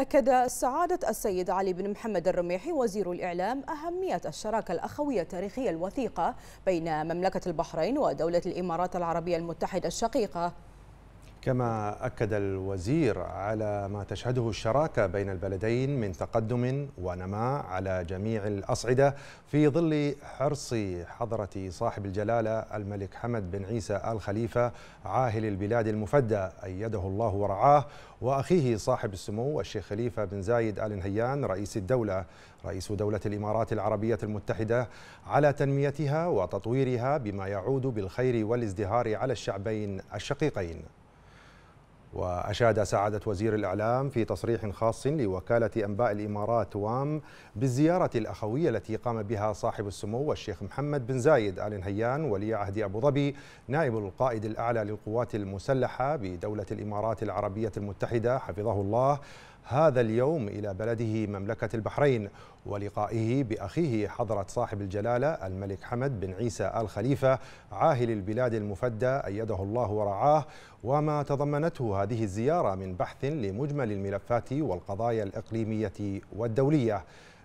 أكد سعادة السيد علي بن محمد الرميحي وزير الإعلام أهمية الشراكة الأخوية التاريخية الوثيقة بين مملكة البحرين ودولة الإمارات العربية المتحدة الشقيقة كما أكد الوزير على ما تشهده الشراكة بين البلدين من تقدم ونماء على جميع الأصعدة في ظل حرص حضرة صاحب الجلالة الملك حمد بن عيسى آل خليفة عاهل البلاد المفدى أيده الله ورعاه وأخيه صاحب السمو الشيخ خليفة بن زايد آل نهيان رئيس الدولة رئيس دولة الإمارات العربية المتحدة على تنميتها وتطويرها بما يعود بالخير والازدهار على الشعبين الشقيقين وأشاد سعادة وزير الإعلام في تصريح خاص لوكالة أنباء الإمارات وام بالزيارة الأخوية التي قام بها صاحب السمو الشيخ محمد بن زايد آل نهيان ولي عهد أبو ظبي نائب القائد الأعلى للقوات المسلحة بدولة الإمارات العربية المتحدة حفظه الله هذا اليوم إلى بلده مملكة البحرين ولقائه بأخيه حضرة صاحب الجلالة الملك حمد بن عيسى آل خليفة عاهل البلاد المفدى أيده الله ورعاه وما تضمنته هذه الزيارة من بحث لمجمل الملفات والقضايا الإقليمية والدولية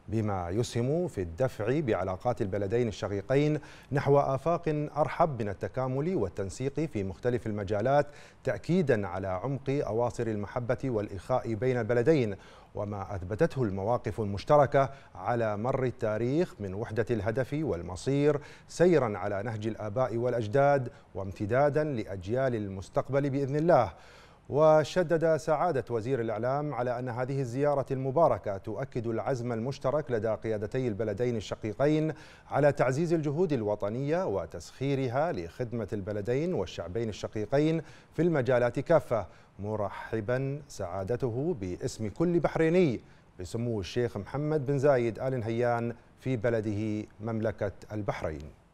بما يسهم في الدفع بعلاقات البلدين الشقيقين نحو آفاق أرحب من التكامل والتنسيق في مختلف المجالات تأكيدا على عمق أواصر المحبة والإخاء بين البلدين وما أثبتته المواقف المشتركة على مر التاريخ من وحدة الهدف والمصير سيرا على نهج الآباء والأجداد وامتدادا لأجيال المستقبل بإذن الله وشدد سعادة وزير الإعلام على أن هذه الزيارة المباركة تؤكد العزم المشترك لدى قيادتي البلدين الشقيقين على تعزيز الجهود الوطنية وتسخيرها لخدمة البلدين والشعبين الشقيقين في المجالات كافة مرحبا سعادته باسم كل بحريني بسمو الشيخ محمد بن زايد آل نهيان في بلده مملكة البحرين